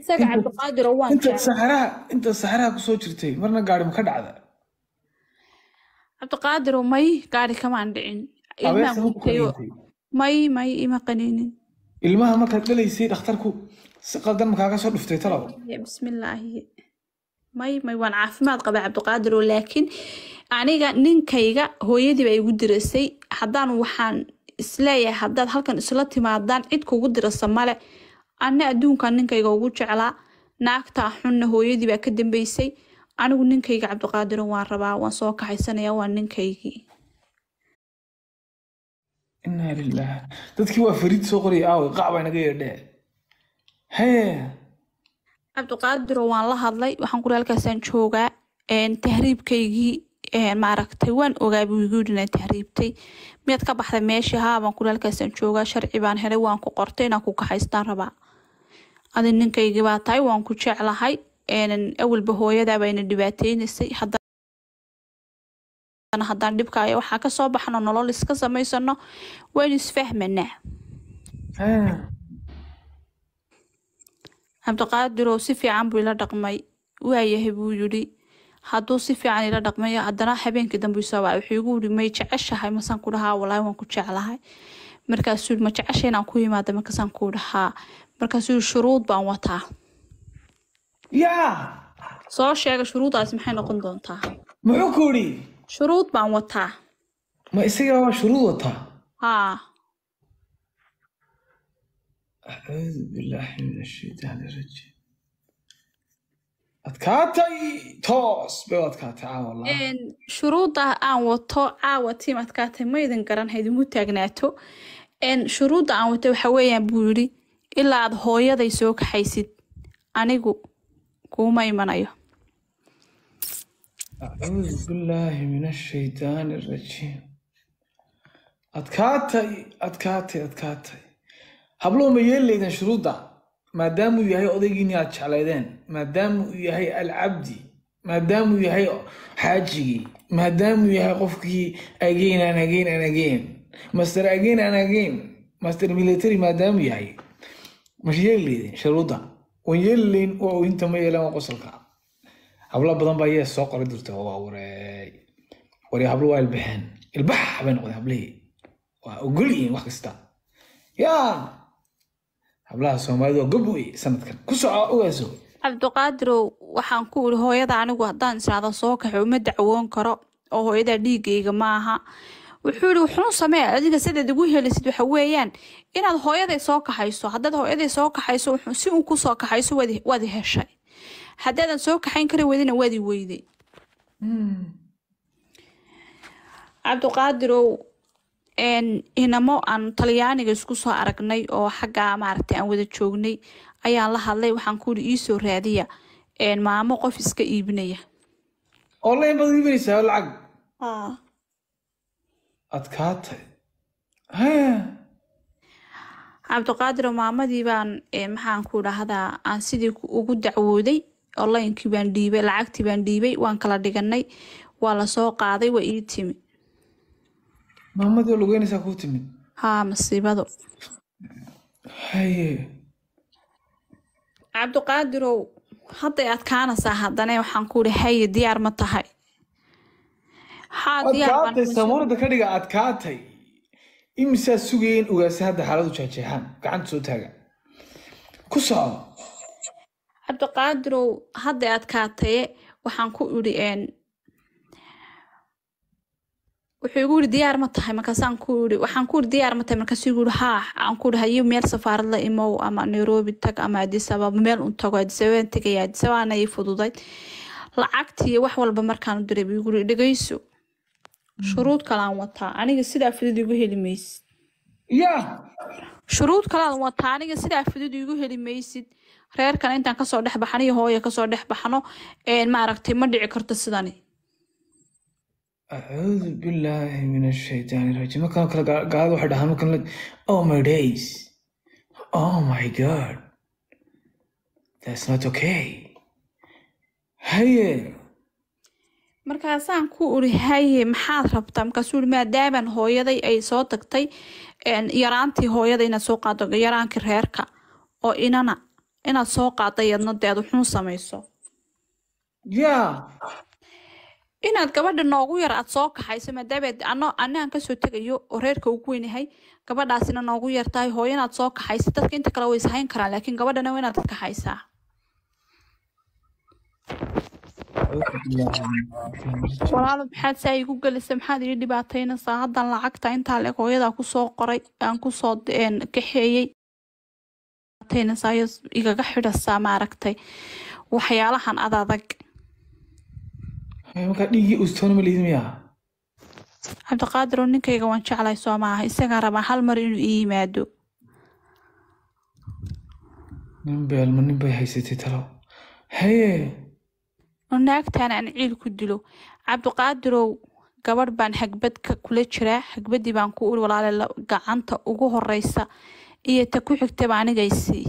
isaga cabduqaadiro waan inta saxaraha inta saxaraha kusoo jirtay marna gaari ma ka dhacda cabdiqaadirow may gaari kamaan dhicin may may ima qaniinin ilmaha markaad dhalaysay dhakhtarku si qaldan makaaga soo dhuftay talow bismillaahi may may waan caafimaad qaba cabdiqaadirow laakiin aniga ninkayga hooyadii baa igu dirasay haddaan waxaan isleeyahay haddaad halkan isla timaadaan cid kugu dirasa male ana adduunkan ninkayga ugu jeclaa naagtaa xunna hooyadii baa ka dambaysay anigu ninkayga cabdiqaadiran waan rabaa waan soo kaxaysanayaa waa ninkaygii inaa lilah dadkii waa fariid soo qorayay aawe qacbaa inaga yeerdhee hee cabdiqaadiro waan la hadlay waxaan kuri halkaasaan joogaa tahriibkaygii maaragtay waan ogaa buu tahriibtay miyaad ka baxda meeshii haa kuri halkaasaan joogaa sharci baan helay waan ku qortay inaan ku kaxaystaan rabaa adi ninkaygii baa tahay waan ku jeclahay awalba hooyadaabana dhibaateynaysay haddaan dhibkaayo waxaa kasoo baxno nolol iska samaysano waynu isfahmanaa ah. cabdiqaadirow si fiican buu ila dhaqmay waayahay buu yidhi hadduu si fiican ila dhaqmayo haddana habeenkii dambu isoo wuxuu igu yidhi may jeceshahay masaan ku dhahaa walaahi waan ku jeclahay markaasuu yidhi ma jeceshay inaan ku yimaada markaasaan ku dhahaa markaasuu yidhi shuruud baan wataa yaa soo sheega shuruudaasi maxay noqon doontaa muxuu ku idhi shuruud baan wataa ma isagaaba shuruud wataa haa acuudu billaahi min ashaytaan irajiim adkaatay toos bay u adkaatay caawa ah, shuruudda aan wato caawa ah, tiim adkaatay ma idin garan taagnaato shuruudda aan wato waxa weeyaan buu yidhi ilaa aad hooyaday soo kaxaysid anigu kuuma imanayo acuudu billaahi min ashaytaani arajiim adkaatay adkaatay adkaatay hablow ma yeeleydeen shuruudda maadaamuu yahay odaygiini aad jeclaydeen maadaamuu yahay alcabdi maadaamuu yahay xaajigii maadaamuu yahay qofkii again an again an again master again an again master military maadaamuu yahay ma yeeleydeen shuruudda wanyelin waa inta ma yeelan waa qosalka hablo badan baa yees soo qori durta oo abuuray wari hablo waa ilbaxeen ilbax bay noqdeen hablihii waa ogol wax kasta yaa hablaha soomaalidu waa gob sanadkan ku soco ugaaso cabdiqaadirow waxaan ku iri hooyada anigu haddaan israado soo kaxo uma dacwoon karo oo hooyadaa dhiigayga ma aha wuxuu yihi wuxuun samee adiga sidaad igu helisid waxa weeyaan inaad hooyaday soo kaxayso haddaad hooyaday soo kaxayso wuxuu si uun ku soo kaxayso waadi heshay haddaadan soo kaxayn kari weydina waadi weyday hmm. cabdiqaadirow inamo aan talyaaniga isku soo aragnay oo xaggaa maaragtay aan wada joognay ayaan la hadlay waxaan ku yidhi iisoo raadiya maamo qof iska iibinaya online baad iibinaysaa lacag adkaatay cabdiqaadiroo maamadii baan eh, maxaan ku dhahdaa aan sidii ugu dacwooday onlinekii baan dhiibay lacagtii baan dhiibay waan kala dhiganay waa lasoo qaaday waa ii timi maamadii oo lugeynaysaa kuu timid haa masiibado cabdiqaadirow hadday adkaanaysaa haddane waxaan ku ihi haye diyaar ma tahay adkaatay sabuurada ka adkaatay imisaa sugaya ogaasa hadda xaaladu jaajeexaan gacanta soo taaga ku soco cabdiqaadirow hadday adkaataye waxaan ku idhi n wuxuu igu yidhi diyaar ma tahay markaasaan ku yidhi waxaan ku yidhi diyaar ma tahay markaasu igu yidhi haa aan ku yidhi hayo meel safaarad la imow ama nairobi tag ama addis meel un tago addis tegaya addis fududayd lacagtiiyo wax walba markaan diray buu igu yidhi dhegayso shuruud kalean wataa aniga sidaa fudud igu heli maysid ya shuruud kalean wataa aniga sidaa fudud igu heli maysid reerkan intaan kasoo dhex baxan iyo hooya kasoo dhex baxno maaragtay ma dhici karto sidani acuudu bilaahi min ashaytaan irajiim markaan kale gaalada waxay dhahaan markaan la oh my days oh my god that's not okay haye markaasaan ku uri haye maxaad rabtaa markaasuu uri maadaaman hooyaday ay soo tagtay yaraantii hooyada inaad soo qaado yaraankii reerka oo inana inaad soo qaadda yadna dee samayso yaa inaad gabadha noogu yar aad soo kaxayso maadaameed anaan kasoo tegayo oo reerka ugu weynahay gabadhaasina noogu yar tahay hooyanaad soo kaxaysa dadka inta kale way ishayn karaan laakiin gabadhana waa inaad kaxaysaa walaalo maxaad saa igu gelisa maxaad ii dhibaatayna haddan lacagta intaa leeg hooyadaa kusoo qoray aan kusoo kaxeeyey igaga xidhasaa maaragtay waxyaalahan ad adag cabdiqaadir ninkayga waan jeclay soo maaha isagaa rabaa hal mar inuu ii yimaado nin beelma nin bay haysatay talow haye oo naagtaan aan ciil ku dilo cabdiqaadirow gabadh baan hagbad kula jiraa hagbadii baan ku ul walaale gacanta ugu horeysa iyo ta ku xigtaba anigaysii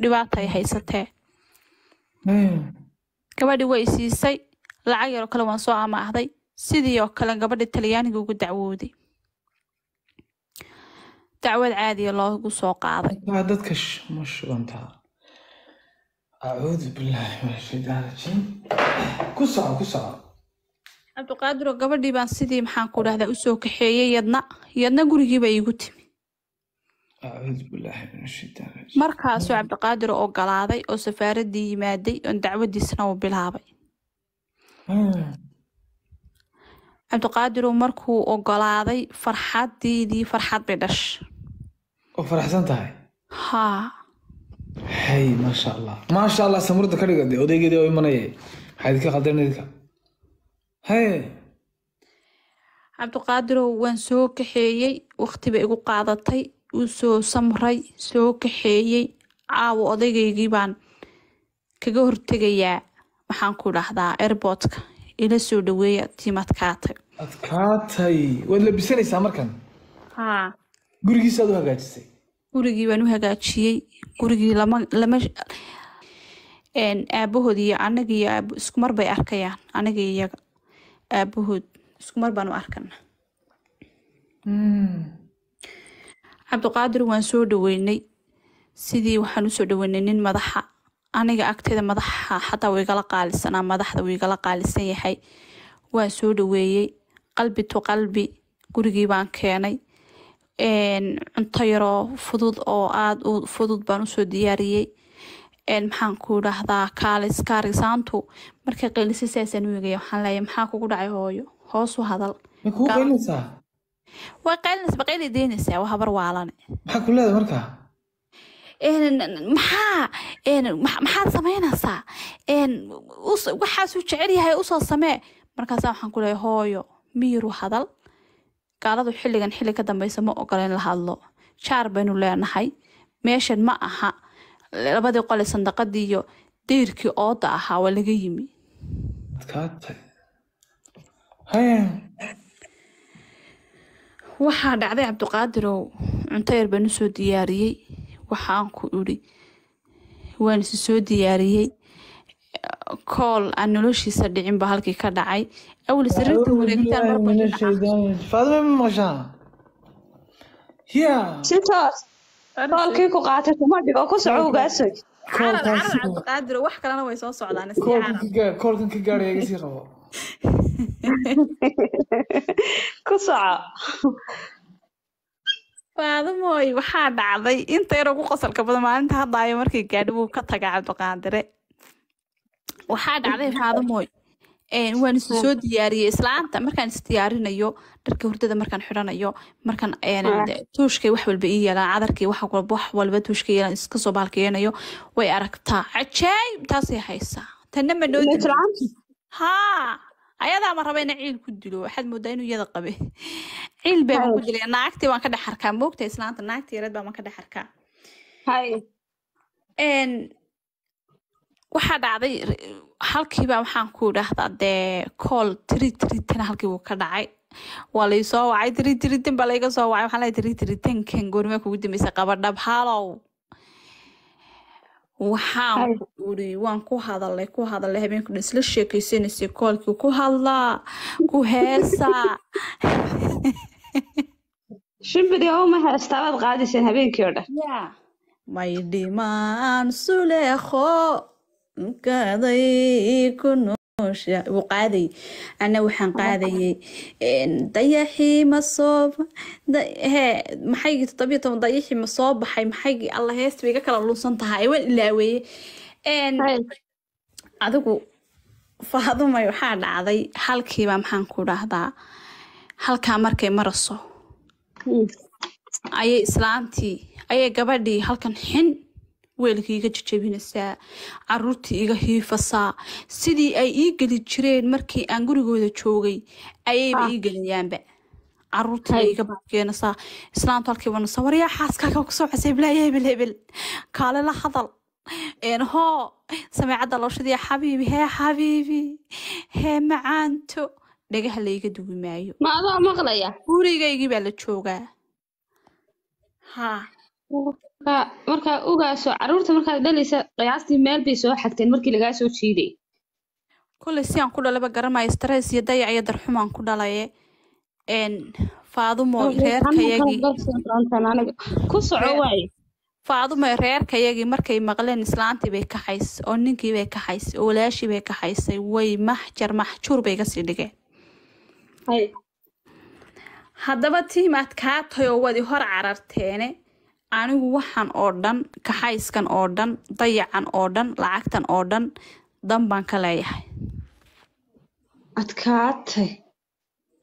dhibaata ay haysatee hmm. gabadhii way siisay lacag yaroo kale waan soo amaahday sidii oo kale gabadhii talyaaniga ugu dacwooday dacwad caadiya loogu soo qaaday acuudu billaahi min shaytaan rajiim ku soco ku soco cabdiqaadiro gabadhii baan sidii maxaan ku dhahdaa usoo kaxeeyey yadna yadna gurigiiba iigu timi markaasuu cabdiqaadir ogolaaday oo safaaradii yimaaday oon dacwadiisna uu bilaabay cabdiqaadiruu hmm. markuu ogolaaday farxadiidii farxad bay dhash oo oh, faraxsan tahay haa hay maasha allah maasha allah samurada ka dhiga de odaygeedii oo imanayay maxaa idinka qaldanidka hay cabdiqaadirow waan soo kaxeeyey wakhtiba igu qaadatay uu soo samray soo kaxeeyey caawa odaygaygi baan kaga hortegayaa waxaan ku idhaahdaa airbortka ila soo dhaweeya tiimadkaatay adkaatay waad labisanaysaa markan ha gurigiisaad u hagaajisay gurigii baan u hagaajiyey gurigii aabahood iyo anagiyo iskumar bay arkayaan aniga iyaga aabahood iskumar baan u arkana hmm. cabdiqaadir waan soo dhaweynay sidii waxaan usoo dhaweynay nin madaxa aniga agteeda madaxa xataa wa igala qaalisanaa madaxda wuu qaalisan yahay waan soo dhaweeyey qalbi tu qalbi gurigii baan keenay cunto yaroo fudud oo aada u fudud baan usoo diyaariyey maxaan ku idhaahdaa kaalis kaarisaantu markay qeylisa saasaan u waxaan leeya maxaa kugu dhacay hooyo hoosu hadal way qaylinasba qayli deynaysaa waa habar waalane maxaa ku leeda markaa maxaa maxaad samaynaysaa waxaasuu jecel yahay usoo samee markaasaa waxaan ku leeya hooyo miiru hadal gaaladu xilligan xilli ka dambeysa ma ogoleyn la hadlo jaar baynu leenahay meeshan ma aha labadii qole sandaqadii iyo deyrkii ooda ahaa waa laga yimi waxaa dhacday cabdiqaadirow cunto yar baynu soo diyaariyey waxaanku idhi waan soo diyaariyey kool aan noloshiisa dhicin baa halkii ka dhacay awli sariirta wareegtaankoolkii waxaa dhacday inta yaroo ku qosalka badan maalinta haddaayo markii gaadhi wuu ka taga cabdiqaadire waxaa dhacday faadamoy waan isu soo diyaariyey islaanta markaan isdiyaarinayo dharkii hurdada markaan xidhanayo markaan tuushkay wax walba ii yeelaan cadarkii wax walba tuushka yeelaan iskasoo baalkeynayo way aragtaa cajaayib taasay haysaa tanna ma dhoodi haa ayadaa raba ina ciil ku dilo waxaad moodaa inuu iyada qabe ciil baa ku dilay naagtii waan ka dhex arkaa moogta islaanta naagtii yareed baa waan ka dhex arkaa waxaa dhacday halkiiba waxaan ku idhaahdaa dee kool tiritiritan halkiibuu ka dhacay waa laisoo wacay tiritiritan baa laiga soo wacay waxaa lay tiritiritankan goormaa kugu dambeysa qabadhab halow waxaan uri waan ku hadalay ku hadalay habeenku dhan isla sheekeysanaysay koolki ku hadlaa ku heesaa shimbiri ooma heestaa waad qaadayseen habeenkii oo dhan maydhimaan sulekho qaaday ku noosha wuu ana waxaan qaadayay dayaxii ma soo maxaygii toddobiyo toban dayaxii ma soo baxay maxaygii alla heest bay iga kala lunsan tahay waan ilaaweeye adigu faadumay waxaa dhacday halkiiba maxaan ku dhahdaa halkaa markay maraso mm. ayay islaantii ayay gabadhii halkan xin weelkii iga jajabinasaa caruurtii iga hiifasaa sidii ay ii geli jireen markii aan gurigooda joogay ayayba ah. ii geliyaanba caruurtii iga baabkeenasaa islaamtu halkiiba nasa waryaa xaaskaaga kusoo casay bilaayo hebel hebel kaale la hadal hoo sameecadda looshadii xabiibi hee xabiibi hee macaanto dhegaha layga duwi maayo ma adoo maqlaya gurigaygiibaa la joogaa haa markaa ogaaso caruurta markaad dhaleysa qiyaastii meel bay soo xagteen markii lagaa soo jiiday kulley si aan ku dhalaba garamayo stress iyo dayac iyo darxumaan ku dhalaye faadumo reerkayagku reerkayagii markay maqleen islaantii bay kaxays oo ninkii bay kaxays oo walaashii bay kaxaysay way maxjar maxjuur bay kasii dhigeen haddaba tiimaad kaa tayo wadi hor cararteene anigu waxan oo dhan kaxayskan oo dhan dayacan oo dhan lacagtan oo dhan dan baan ka leeyahay adkaatay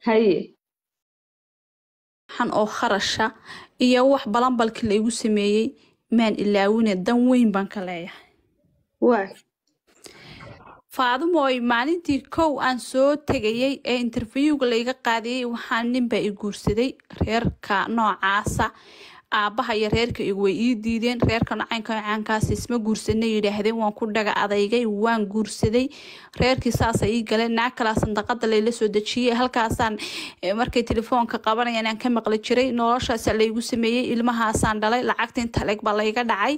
haye waxan oo kharasha iyo wax balanbalkii la sameeyey maan ilaawine dan weyn baan ka leeyahay faadumoy maalintii kow aan soo tegayey ee interviewga layga qaadiyey waxaa ninbaa i guursaday reerka noocaasa aabaha iyo reerka igu way ii diideen reerka nocaynka caankaas isma guursana yidhaahdeen waan ku dhaga adaygay waan guursaday reerkii saasa ii gale naag kalaa sandaqada layla soo dejiyey halkaasaan eh, markay telefoonka qabanayaan aan ka maqli jiray noloshaas laygu sameeyey ilmahaasaan dhalay lacagta inta leeg layga dhacay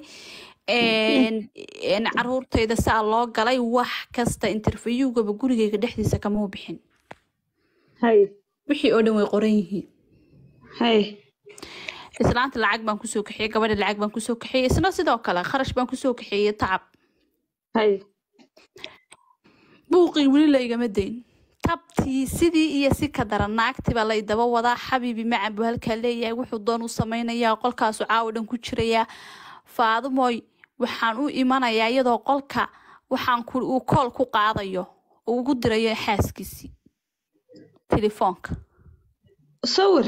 caruurtayda saa loo galay wax kasta interviewgaba gurigeyga dhexdiisa kamau bixin wixii oo dhan way qoran yihiin islaanta lacag baan kusoo kaxiyey gabadha lacag baan kusoo kaxiyey isna sidoo kale kharash baan kusoo kaxiyey tacab buuqii weli la dayn tabtii sidii iyo si ka daran naagtiba la idaba wadaa xabiibi macan halkaa leeyahay wuxuu doon u samaynayaa qolkaasu caawo dhan ku jirayaa faadumoy waxaan u imanayaa iyadoo qolka waxaan uu kool ku qaadayo oo ugu dirayo xaaskiisii telefoonka sawir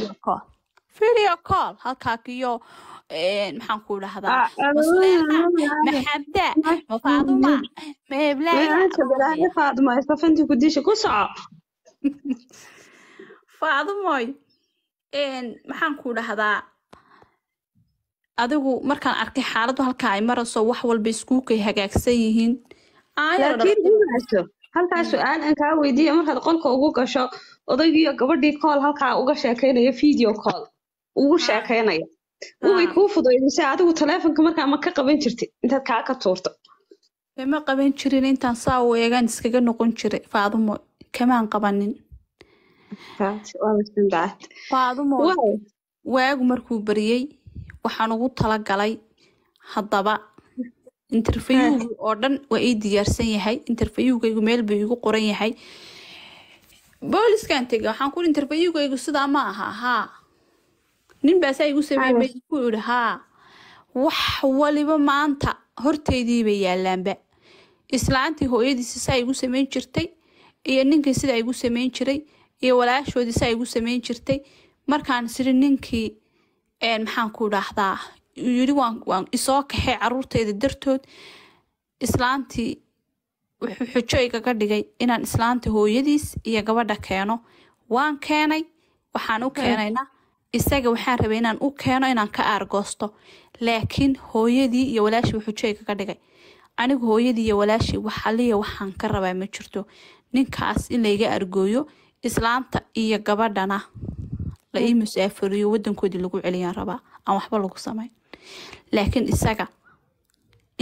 video call halkaakiyo maxaan ku idhahdaa ah, maxaan ku idhahdaa adigu markaan arkay xaaladu halka ay marayso wax walba iskuukay hagaagsan yihiin halkaa su-aal mm. aan kaa weydiiya markaad qolka ugu gasho odaygiiyo gabadhii kool halkaa uga sheekaynaya video call ugu ah. sheekeynaya ah. wubay kuu fudaymise adigu taleefonka markaa ma ka qaban jirtid intaad kaa ka tuurto kama qaban jirin intaan saa u eegaan iskaga noqon jiray faadumo kamaan qabanin faadumo waagu markuu bariyey waxaan ugu talagalay haddaba interfiyuugu oo dhan waa ii diyaarsan yahay interfiyugaygu meel buu iigu qoran yahay booliskan tega waxaan ku interfiyugaygu sidaa ma aha haa nin baasaa igu sameymay ku idhi haa wax waliba maanta horteydiiba yaallaanba islaantii hooyadiisi saa igu sameyn jirtay iyo ninkii sidaa igu sameyn jiray iyo walaashoodii saa igu sameyn jirtay markaan siri ninkii maxaan ku idhaahdaa yiri waan isoo kaxay caruurteyda dartood islaantii wuxuu xujo igaga dhigay inaan islaanta hooyadiis iyo gabadha keeno waan keenay waxaan u keenayna isaga waxaan rabay inaan u keeno inaan ka aargoosto laakiin hooyadii iyo walaashii wuxuu jeega ka dhigay anigu hooyadii iyo walaashii waxaliya waxaan ka rabaa ma jirto ninkaas in layga argooyo islaamta iyo gabadhana la ii musaafiriyo wadankoodii lagu celiyaan rabaa aan waxba lagu samayn laakiin isaga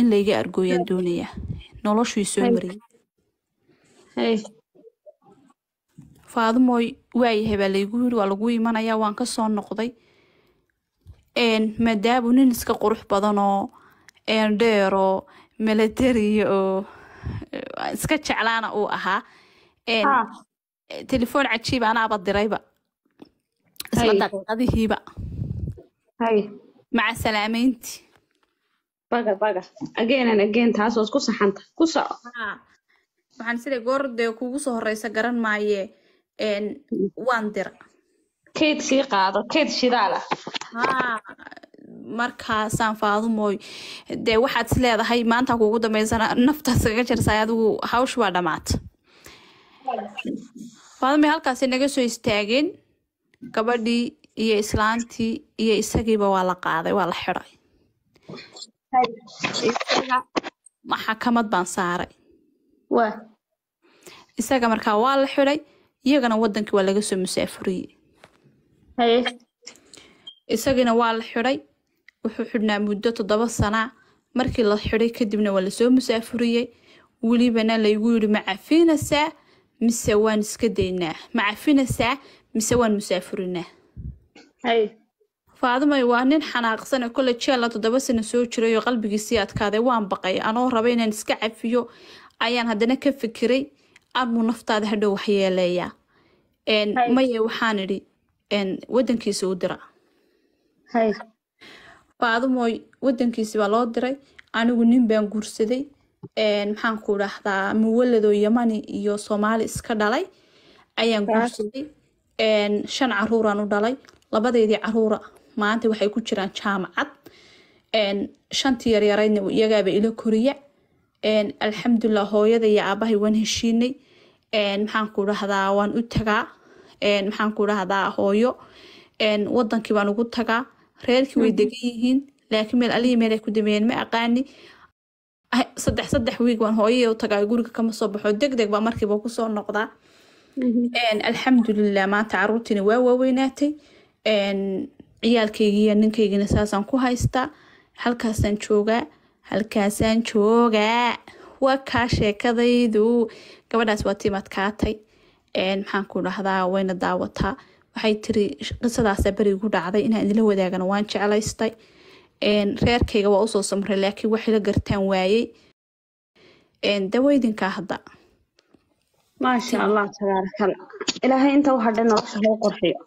in layga argooyaan doonayaa noloshuu soo mariyay faadumooy waayahay baa laygu yiri waa lagu imanaya waan kasoo noqday maadaabu nin iska qurux badanoo dheeroo milatariya oo iska jeclaana uu ahaa ah. telefoon cajiiba anaaba dirayba isla daqiiqadihiiba maca salaameynti ah, waxaan sida goor dee kugu soo horeysa garan maaye waan dira kayd sii qaado kayd shidaala markaasaan faadumooy dee waxaad is leedahay maanta kuugu dambeysana naftaas kaga jarsaay adigu hawsh waa dhamaata faadumay halkaasi naga soo istaageen gabadhii iyo islaantii iyo isagiiba waa la qaaday waa la xiday maxakamad baan saaray isaga markaa waa la xiday iyagana wadankii waa laga soo musaafuriyey isagiina waa la xidhay wuxuu xidhnaa muddo toddoba sanaa markii la xiday kadibna waa lasoo musaafuriyey welibana laygu yidhi ma mise waan iska daynaa ma cafinaysaa mise waan musaafurinaa faadimay waa nin xanaaqsane kole jeella toddoba sano soo jirayoo qalbigiisii adkaaday waan baqay anoo raba inaan iska cafiyo ayaan haddana ka fikiray amuu naftaada hadhow waxyeeleeyaa maye waxaan idhi wadankiisa u dira baadumooy wadankiisi baa loo diray anigu nin baan guursaday maxaan ku dhahdaa muwaladoo yamani iyo soomaali iska dhalay ayaan guursaday shan caruuraan u dhalay labadeydii caruura maanta waxay ku jiraan jaamacad shantii yaryaraydna iyagaaba ila koriya alxamdulilah hooyada iyo aabahay waan heshiinay maxaan ku dhahdaa waan u tagaa maxaan ku dhahdaa hooyo wadankii baan ugu tagaa reerkii way mm-hmm. degan yihiin laakiin meel alihii meelay ku dameeyeen ma aqaani ah, saddex saddex wiig baan hooyaya u tagaa guriga kama soo baxo deg deg baa markiiba kusoo noqdaa mm-hmm. alxamdulilah maanta caruurtiina waa waaweynaatay ciyaalkaygiiyo ninkaygina saasaan ku haystaa halkaasaan joogaa halkaasaan joogaa waa kaa sheekadaydu gabadhaas waa tiimaad kaatay maxaanku dhahdaa wayna daawataa waxay tiri qisadaasa berigu dhacday inaan idila wadaagana waan jeclaystay reerkayga waa usoo samray laakiin waxay la gartaan waayey daweydinkaa hadda maasha allah tabaarakala ilaahay inta waxa dhan nolosha hoo qorxiyo